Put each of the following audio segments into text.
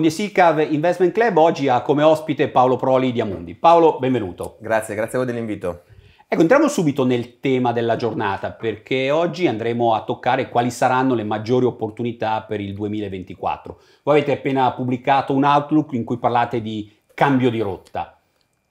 Fondiesi Cave Investment Club oggi ha come ospite Paolo Proli di Amundi. Paolo, benvenuto. Grazie, grazie a voi dell'invito. Ecco, entriamo subito nel tema della giornata perché oggi andremo a toccare quali saranno le maggiori opportunità per il 2024. Voi avete appena pubblicato un outlook in cui parlate di cambio di rotta.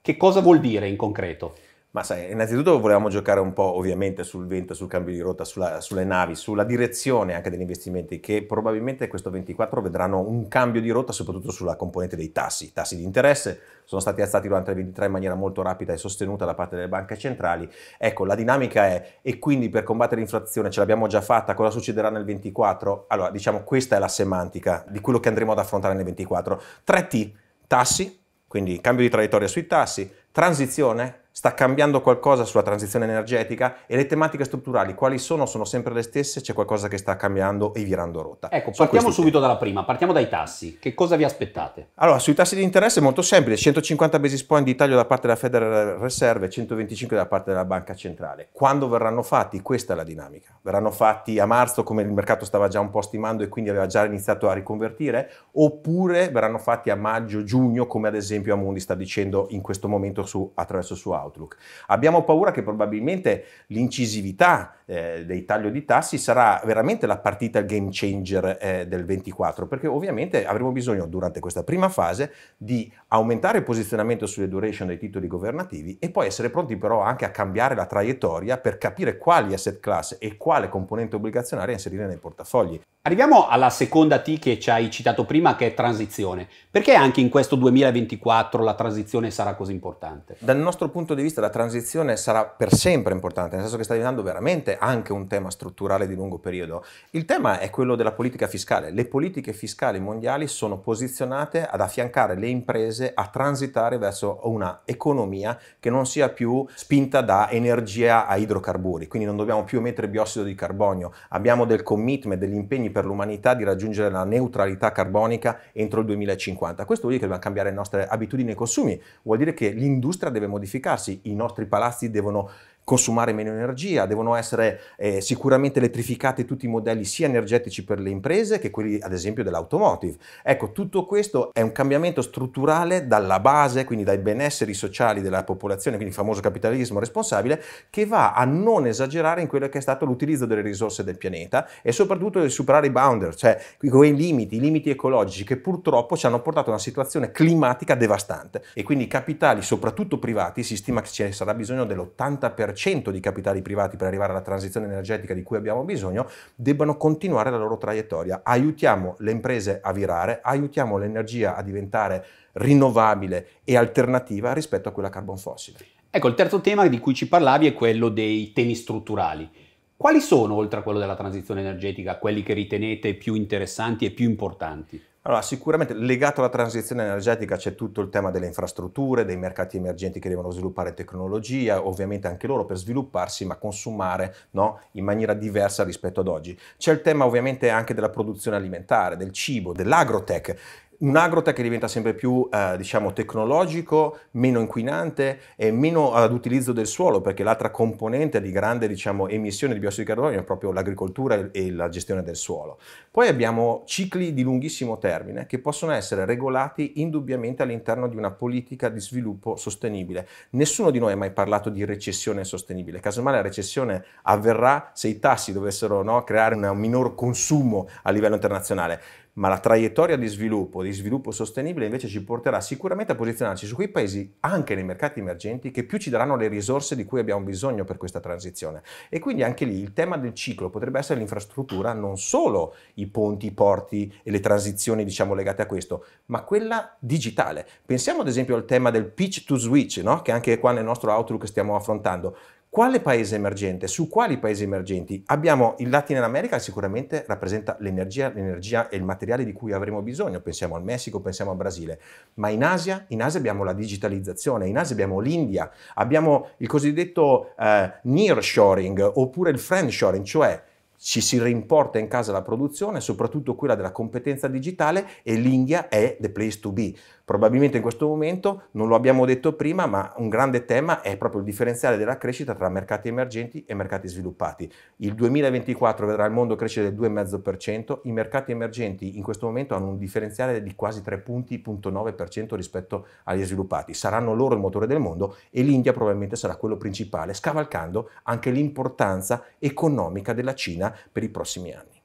Che cosa vuol dire in concreto? Ma sai, innanzitutto volevamo giocare un po' ovviamente sul vento, sul cambio di rotta, sulla, sulle navi, sulla direzione anche degli investimenti che probabilmente questo 24 vedranno un cambio di rotta soprattutto sulla componente dei tassi. I tassi di interesse sono stati alzati durante il 23 in maniera molto rapida e sostenuta da parte delle banche centrali. Ecco, la dinamica è e quindi per combattere l'inflazione ce l'abbiamo già fatta, cosa succederà nel 24? Allora, diciamo questa è la semantica di quello che andremo ad affrontare nel 24. 3T, tassi, quindi cambio di traiettoria sui tassi, Transizione? Sta cambiando qualcosa sulla transizione energetica e le tematiche strutturali quali sono? Sono sempre le stesse? C'è qualcosa che sta cambiando e virando rotta? Ecco, sono partiamo subito dalla prima, partiamo dai tassi. Che cosa vi aspettate? Allora, sui tassi di interesse è molto semplice, 150 basis point di taglio da parte della Federal Reserve, e 125 da parte della Banca Centrale. Quando verranno fatti? Questa è la dinamica. Verranno fatti a marzo come il mercato stava già un po' stimando e quindi aveva già iniziato a riconvertire? Oppure verranno fatti a maggio, giugno come ad esempio Amundi sta dicendo in questo momento su, attraverso su Outlook. Abbiamo paura che probabilmente l'incisività eh, dei taglio di tassi sarà veramente la partita game changer eh, del 24, perché ovviamente avremo bisogno durante questa prima fase di aumentare il posizionamento sulle duration dei titoli governativi e poi essere pronti però anche a cambiare la traiettoria per capire quali asset class e quale componente obbligazionaria inserire nei portafogli. Arriviamo alla seconda T che ci hai citato prima, che è transizione. Perché anche in questo 2024 la transizione sarà così importante? Dal nostro punto di vista la transizione sarà per sempre importante, nel senso che sta diventando veramente anche un tema strutturale di lungo periodo. Il tema è quello della politica fiscale. Le politiche fiscali mondiali sono posizionate ad affiancare le imprese a transitare verso una economia che non sia più spinta da energia a idrocarburi, quindi non dobbiamo più emettere biossido di carbonio, abbiamo del commitment, degli impegni per l'umanità di raggiungere la neutralità carbonica entro il 2050. Questo vuol dire che dobbiamo cambiare le nostre abitudini e consumi, vuol dire che l'industria deve modificarsi, i nostri palazzi devono consumare meno energia, devono essere eh, sicuramente elettrificati tutti i modelli sia energetici per le imprese che quelli ad esempio dell'automotive. Ecco, tutto questo è un cambiamento strutturale dalla base, quindi dai benesseri sociali della popolazione, quindi il famoso capitalismo responsabile, che va a non esagerare in quello che è stato l'utilizzo delle risorse del pianeta e soprattutto di superare i boundary, cioè quei limiti, i limiti ecologici che purtroppo ci hanno portato a una situazione climatica devastante e quindi i capitali, soprattutto privati, si stima che ci sarà bisogno dell'80% 10% di capitali privati per arrivare alla transizione energetica di cui abbiamo bisogno, debbano continuare la loro traiettoria. Aiutiamo le imprese a virare, aiutiamo l'energia a diventare rinnovabile e alternativa rispetto a quella carbon fossile. Ecco, il terzo tema di cui ci parlavi è quello dei temi strutturali. Quali sono, oltre a quello della transizione energetica, quelli che ritenete più interessanti e più importanti? Allora, sicuramente legato alla transizione energetica c'è tutto il tema delle infrastrutture, dei mercati emergenti che devono sviluppare tecnologia, ovviamente anche loro per svilupparsi ma consumare no, in maniera diversa rispetto ad oggi. C'è il tema ovviamente anche della produzione alimentare, del cibo, dell'agrotech un agrotech che diventa sempre più eh, diciamo, tecnologico, meno inquinante e meno ad utilizzo del suolo, perché l'altra componente di grande diciamo, emissione di biossido di carbonio è proprio l'agricoltura e la gestione del suolo. Poi abbiamo cicli di lunghissimo termine che possono essere regolati indubbiamente all'interno di una politica di sviluppo sostenibile. Nessuno di noi ha mai parlato di recessione sostenibile, casomai la recessione avverrà se i tassi dovessero no, creare un minor consumo a livello internazionale ma la traiettoria di sviluppo, di sviluppo sostenibile invece ci porterà sicuramente a posizionarci su quei paesi, anche nei mercati emergenti, che più ci daranno le risorse di cui abbiamo bisogno per questa transizione. E quindi anche lì il tema del ciclo potrebbe essere l'infrastruttura, non solo i ponti, i porti e le transizioni diciamo legate a questo, ma quella digitale. Pensiamo ad esempio al tema del pitch to switch, no? che anche qua nel nostro Outlook stiamo affrontando. Quale paese emergente? Su quali paesi emergenti? Abbiamo il Latino America che sicuramente rappresenta l'energia, l'energia e il materiale di cui avremo bisogno, pensiamo al Messico, pensiamo al Brasile, ma in Asia, in Asia abbiamo la digitalizzazione, in Asia abbiamo l'India, abbiamo il cosiddetto eh, nearshoring oppure il friendshoring, cioè ci si rimporta in casa la produzione, soprattutto quella della competenza digitale e l'India è the place to be. Probabilmente in questo momento, non lo abbiamo detto prima, ma un grande tema è proprio il differenziale della crescita tra mercati emergenti e mercati sviluppati. Il 2024 vedrà il mondo crescere del 2,5%, i mercati emergenti in questo momento hanno un differenziale di quasi 3 punti, 0,9% rispetto agli sviluppati. Saranno loro il motore del mondo e l'India probabilmente sarà quello principale, scavalcando anche l'importanza economica della Cina per i prossimi anni.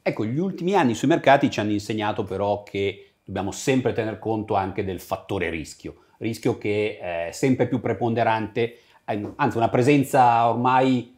Ecco, gli ultimi anni sui mercati ci hanno insegnato però che dobbiamo sempre tener conto anche del fattore rischio, rischio che è sempre più preponderante, ehm, anzi una presenza ormai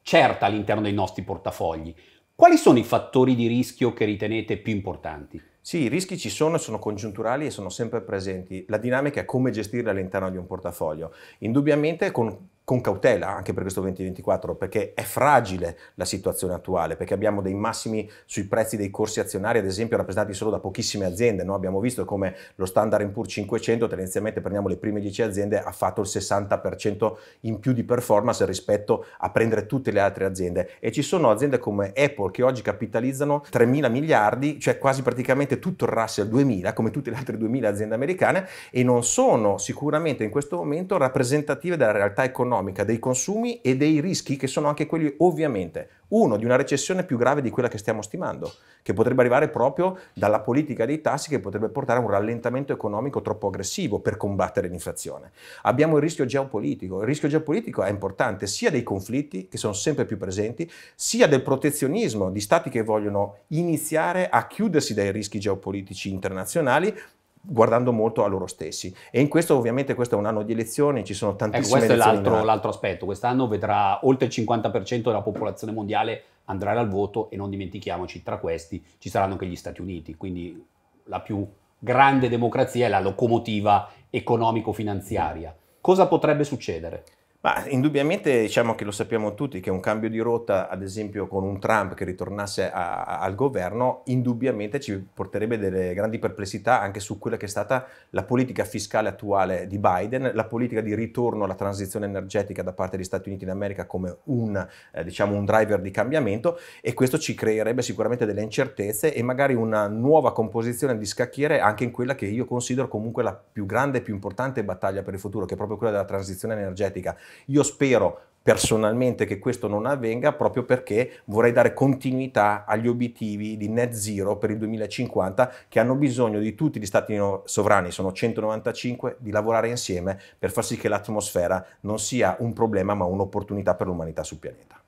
certa all'interno dei nostri portafogli. Quali sono i fattori di rischio che ritenete più importanti? Sì, i rischi ci sono, sono congiunturali e sono sempre presenti. La dinamica è come gestirli all'interno di un portafoglio. Indubbiamente con con cautela anche per questo 2024 perché è fragile la situazione attuale, perché abbiamo dei massimi sui prezzi dei corsi azionari, ad esempio rappresentati solo da pochissime aziende, no? abbiamo visto come lo standard Poor's 500, tendenzialmente prendiamo le prime 10 aziende, ha fatto il 60% in più di performance rispetto a prendere tutte le altre aziende e ci sono aziende come Apple che oggi capitalizzano 3 mila miliardi, cioè quasi praticamente tutto il Russell 2000, come tutte le altre 2000 aziende americane e non sono sicuramente in questo momento rappresentative della realtà economica economica, dei consumi e dei rischi che sono anche quelli ovviamente, uno, di una recessione più grave di quella che stiamo stimando, che potrebbe arrivare proprio dalla politica dei tassi che potrebbe portare a un rallentamento economico troppo aggressivo per combattere l'inflazione. Abbiamo il rischio geopolitico, il rischio geopolitico è importante sia dei conflitti che sono sempre più presenti, sia del protezionismo di stati che vogliono iniziare a chiudersi dai rischi geopolitici internazionali guardando molto a loro stessi. E in questo ovviamente questo è un anno di elezioni, ci sono ecco, tantissime ecco, questo è l'altro, aspetto, quest'anno vedrà oltre il 50% della popolazione mondiale andare al voto e non dimentichiamoci, tra questi ci saranno anche gli Stati Uniti, quindi la più grande democrazia è la locomotiva economico-finanziaria. Cosa potrebbe succedere? Ma indubbiamente diciamo che lo sappiamo tutti che un cambio di rotta, ad esempio con un Trump che ritornasse a, a, al governo, indubbiamente ci porterebbe delle grandi perplessità anche su quella che è stata la politica fiscale attuale di Biden, la politica di ritorno alla transizione energetica da parte degli Stati Uniti d'America come un, eh, diciamo un driver di cambiamento e questo ci creerebbe sicuramente delle incertezze e magari una nuova composizione di scacchiere anche in quella che io considero comunque la più grande e più importante battaglia per il futuro, che è proprio quella della transizione energetica io spero personalmente che questo non avvenga proprio perché vorrei dare continuità agli obiettivi di net zero per il 2050 che hanno bisogno di tutti gli stati sovrani, sono 195, di lavorare insieme per far sì che l'atmosfera non sia un problema ma un'opportunità per l'umanità sul pianeta.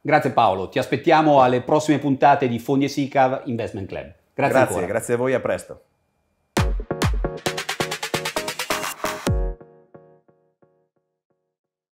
Grazie Paolo, ti aspettiamo alle prossime puntate di Fondi e SICAV Investment Club. Grazie, grazie, grazie a voi, a presto.